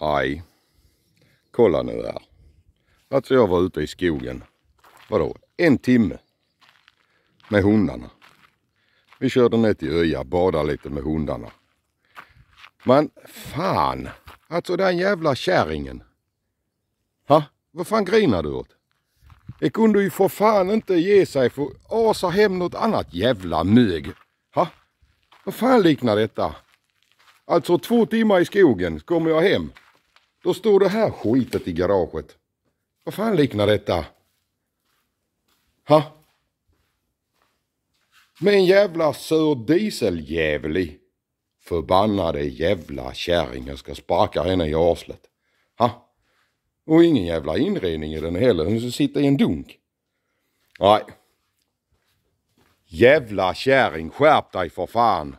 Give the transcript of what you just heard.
Hej, Kolla nu här. Alltså jag var ute i skogen. Vadå? En timme. Med hundarna. Vi körde ner till Öja, badade lite med hundarna. Men fan! Alltså den jävla kärringen. Ha? Vad fan grinar du åt? Det kunde ju för fan inte ge sig för att asa hem något annat jävla mög. Ha? Vad fan liknar detta? Alltså två timmar i skogen kommer jag hem. Då står det här skitet i garaget. Vad fan liknar detta? Ha? Med en jävla sur dieseljävlig Förbannade jävla kärring. Jag ska sparka henne i arslet. Ha? Och ingen jävla inredning i den heller. Den sitta i en dunk. Nej. Jävla kärring, skärp dig för fan.